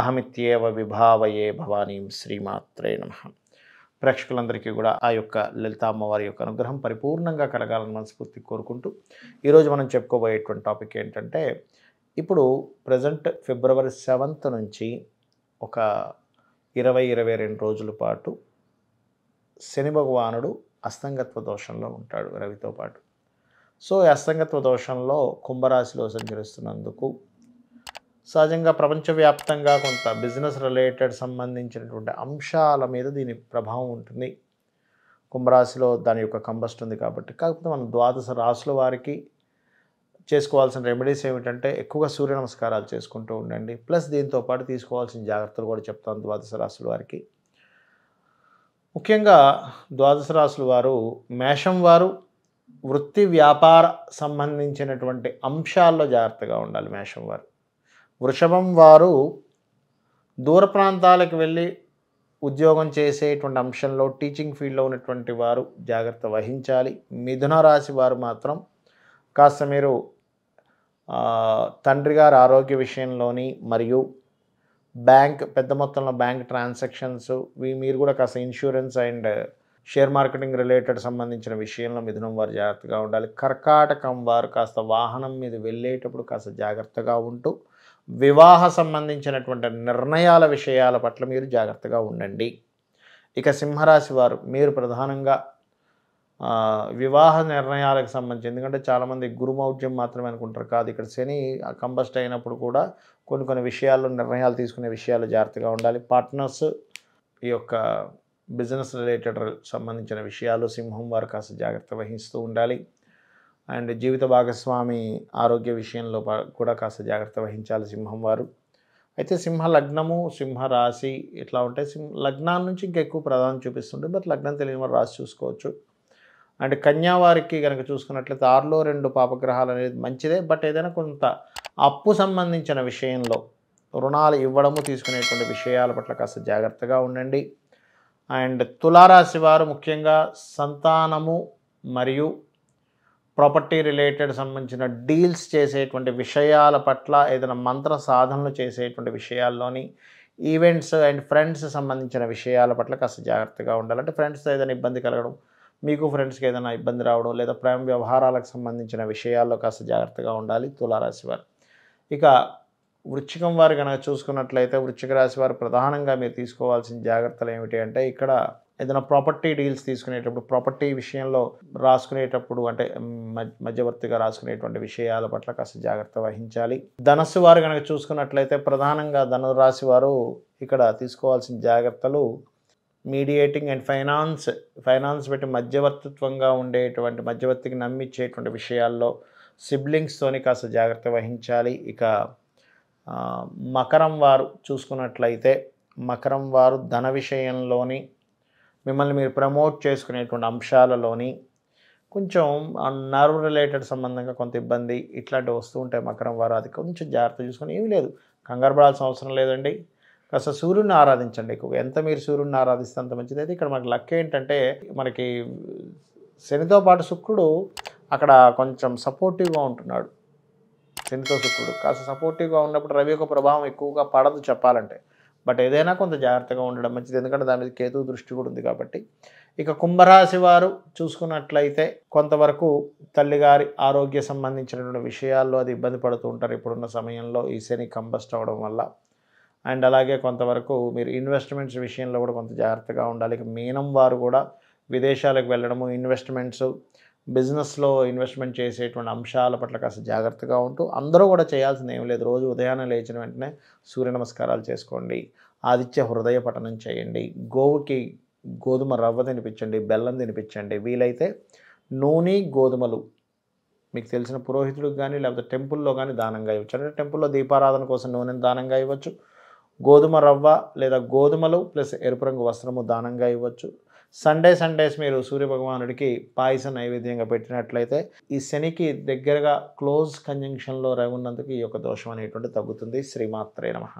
అహమిత్యేవ విభావయే భవానీ శ్రీమాత్రే నమ ప్రేక్షకులందరికీ కూడా ఆ యొక్క లలిత అమ్మవారి యొక్క అనుగ్రహం పరిపూర్ణంగా కలగాలని మనస్ఫూర్తి కోరుకుంటూ ఈరోజు మనం చెప్పుకోబోయేటువంటి టాపిక్ ఏంటంటే ఇప్పుడు ప్రజెంట్ ఫిబ్రవరి సెవెంత్ నుంచి ఒక ఇరవై ఇరవై రెండు రోజుల పాటు శని భగవానుడు అస్తంగత్వ దోషంలో ఉంటాడు రవితో పాటు సో ఈ అస్తంగత్వ దోషంలో కుంభరాశిలో సంచరిస్తున్నందుకు సహజంగా ప్రపంచవ్యాప్తంగా కొంత బిజినెస్ రిలేటెడ్ సంబంధించినటువంటి అంశాల మీద దీని ప్రభావం ఉంటుంది కుంభరాశిలో దాని యొక్క కంబస్ట్ ఉంది కాబట్టి కాకపోతే మనం ద్వాదశ రాశుల వారికి చేసుకోవాల్సిన రెమెడీస్ ఏమిటంటే ఎక్కువగా సూర్య నమస్కారాలు చేసుకుంటూ ఉండండి ప్లస్ దీంతో పాటు తీసుకోవాల్సిన జాగ్రత్తలు కూడా చెప్తాను ద్వాదశ రాశుల వారికి ముఖ్యంగా ద్వాదశ రాశుల వారు మేషం వారు వృత్తి వ్యాపార సంబంధించినటువంటి అంశాల్లో జాగ్రత్తగా ఉండాలి మేషం వారు వృషభం వారు దూర ప్రాంతాలకు వెళ్ళి ఉద్యోగం చేసేటువంటి అంశంలో టీచింగ్ ఫీల్డ్లో ఉన్నటువంటి వారు జాగ్రత్త వహించాలి మిథున రాశి వారు మాత్రం కాస్త మీరు తండ్రి గారి ఆరోగ్య విషయంలోని మరియు బ్యాంక్ పెద్ద మొత్తంలో బ్యాంక్ ట్రాన్సాక్షన్స్ మీరు కూడా కాస్త insurance and share marketing related సంబంధించిన విషయంలో మిథునం వారు జాగ్రత్తగా ఉండాలి కర్కాటకం వారు కాస్త వాహనం మీద వెళ్ళేటప్పుడు కాస్త జాగ్రత్తగా ఉంటూ వివాహ సంబంధించినటువంటి నిర్ణయాల విషయాల పట్ల మీరు జాగ్రత్తగా ఉండండి ఇక సింహరాశి వారు మీరు ప్రధానంగా వివాహ నిర్ణయాలకు సంబంధించి ఎందుకంటే చాలామంది గురుమౌఢ్యం మాత్రమే అనుకుంటారు కాదు ఇక్కడ శని కంబస్ట్ అయినప్పుడు కూడా కొన్ని కొన్ని విషయాల్లో నిర్ణయాలు తీసుకునే విషయాలు జాగ్రత్తగా ఉండాలి పార్ట్నర్స్ ఈ యొక్క బిజినెస్ రిలేటెడ్ సంబంధించిన విషయాలు సింహం వారు కాస్త జాగ్రత్త వహిస్తూ ఉండాలి అండ్ జీవిత భాగస్వామి ఆరోగ్య విషయంలో కూడా కాస్త జాగ్రత్త వహించాలి సింహం వారు అయితే సింహ లగ్నము సింహ రాశి ఇట్లా ఉంటే సింహ లగ్నాల నుంచి ఇంకా ఎక్కువ ప్రధానం చూపిస్తుంటుంది బట్ లగ్నం తెలియని వారు రాసి చూసుకోవచ్చు అండ్ కన్యావారికి కనుక చూసుకున్నట్లయితే ఆరులో రెండు పాపగ్రహాలు అనేది మంచిదే బట్ ఏదైనా కొంత అప్పు సంబంధించిన విషయంలో రుణాలు ఇవ్వడము తీసుకునేటువంటి విషయాల పట్ల కాస్త జాగ్రత్తగా ఉండండి అండ్ తులారాశి వారు ముఖ్యంగా సంతానము మరియు ప్రాపర్టీ రిలేటెడ్ సంబంధించిన డీల్స్ చేసేటువంటి విషయాల పట్ల ఏదైనా మంత్ర సాధనలు చేసేటువంటి విషయాల్లోని ఈవెంట్స్ అండ్ ఫ్రెండ్స్ సంబంధించిన విషయాల పట్ల కాస్త జాగ్రత్తగా ఉండాలి అంటే ఫ్రెండ్స్తో ఏదైనా ఇబ్బంది కలగడం మీకు ఫ్రెండ్స్కి ఏదైనా ఇబ్బంది రావడం లేదా ప్రేమ వ్యవహారాలకు సంబంధించిన విషయాల్లో కాస్త జాగ్రత్తగా ఉండాలి తులారాశి వారు ఇక వృచ్చికం వారు కనుక చూసుకున్నట్లయితే వృచ్చిక రాశి వారు ప్రధానంగా మీరు తీసుకోవాల్సిన జాగ్రత్తలు ఏమిటి అంటే ఇక్కడ ఏదైనా ప్రాపర్టీ డీల్స్ తీసుకునేటప్పుడు ప్రాపర్టీ విషయంలో రాసుకునేటప్పుడు అంటే మధ్యవర్తిగా రాసుకునేటువంటి విషయాల పట్ల కాస్త జాగ్రత్త వహించాలి ధనస్సు వారు కనుక చూసుకున్నట్లయితే ప్రధానంగా ధనురాశి వారు ఇక్కడ తీసుకోవాల్సిన జాగ్రత్తలు మీడియేటింగ్ అండ్ ఫైనాన్స్ ఫైనాన్స్ పెట్టి మధ్యవర్తిత్వంగా ఉండేటువంటి మధ్యవర్తికి నమ్మిచ్చేటువంటి విషయాల్లో సిబ్లింగ్స్తోని కాస్త జాగ్రత్త వహించాలి ఇక మకరం వారు చూసుకున్నట్లయితే మకరం వారు ధన విషయంలోని మిమ్మల్ని మీరు ప్రమోట్ చేసుకునేటువంటి అంశాలలోని కొంచెం నర్వ్ రిలేటెడ్ సంబంధంగా కొంత ఇబ్బంది ఇట్లాంటివి వస్తూ ఉంటాయి మకరం వారు అది కొంచెం జాగ్రత్త చూసుకొని ఏమీ లేదు కంగారు పడాల్సిన అవసరం లేదండి కాస్త సూర్యుడిని ఆరాధించండి ఎక్కువ ఎంత మీరు సూర్యుడిని ఆరాధిస్తే అంత మంచిది అయితే ఇక్కడ మనకి లక్ ఏంటంటే మనకి శనితో పాటు శుక్రుడు అక్కడ కొంచెం సపోర్టివ్గా ఉంటున్నాడు శనితో శుక్రుడు కాస్త సపోర్టివ్గా ఉన్నప్పుడు రవి యొక్క ప్రభావం ఎక్కువగా పడదు చెప్పాలంటే బట్ ఏదైనా కొంత జాగ్రత్తగా ఉండడం మంచిది ఎందుకంటే దాని మీద కేతు దృష్టి కూడా ఉంది కాబట్టి ఇక కుంభరాశి వారు చూసుకున్నట్లయితే కొంతవరకు తల్లిగారి ఆరోగ్య సంబంధించినటువంటి విషయాల్లో అది ఇబ్బంది పడుతూ ఉంటారు ఇప్పుడున్న సమయంలో ఈ శని కంబస్ట్ అవ్వడం వల్ల అండ్ అలాగే కొంతవరకు మీరు ఇన్వెస్ట్మెంట్స్ విషయంలో కూడా కొంత జాగ్రత్తగా ఉండాలి ఇక మీనం వారు కూడా విదేశాలకు వెళ్ళడము ఇన్వెస్ట్మెంట్స్ బిజినెస్లో ఇన్వెస్ట్మెంట్ చేసేటువంటి అంశాల పట్ల కాస్త జాగ్రత్తగా ఉంటూ అందరూ కూడా చేయాల్సింది ఏం లేదు రోజు ఉదయాన్నే లేచిన వెంటనే సూర్య నమస్కారాలు చేసుకోండి ఆదిత్య హృదయ పఠనం చేయండి గోవుకి గోధుమ రవ్వ తినిపించండి బెల్లం తినిపించండి వీలైతే నూనె గోధుమలు మీకు తెలిసిన పురోహితుడికి కానీ లేకపోతే టెంపుల్లో కానీ దానంగా ఇవ్వచ్చు అంటే టెంపుల్లో దీపారాధన కోసం నూనెను దానంగా ఇవ్వచ్చు గోధుమ రవ్వ లేదా గోధుమలు ప్లస్ ఎరుపు రంగు వస్త్రము దానంగా ఇవ్వచ్చు సండే సండేస్ మీరు సూర్య భగవానుడికి పాయసం నైవేద్యంగా పెట్టినట్లయితే ఈ శనికి దగ్గరగా క్లోజ్ కంజంక్షన్లో ఉన్నందుకు ఈ యొక్క దోషం అనేటువంటి తగ్గుతుంది శ్రీమాత్రే నమ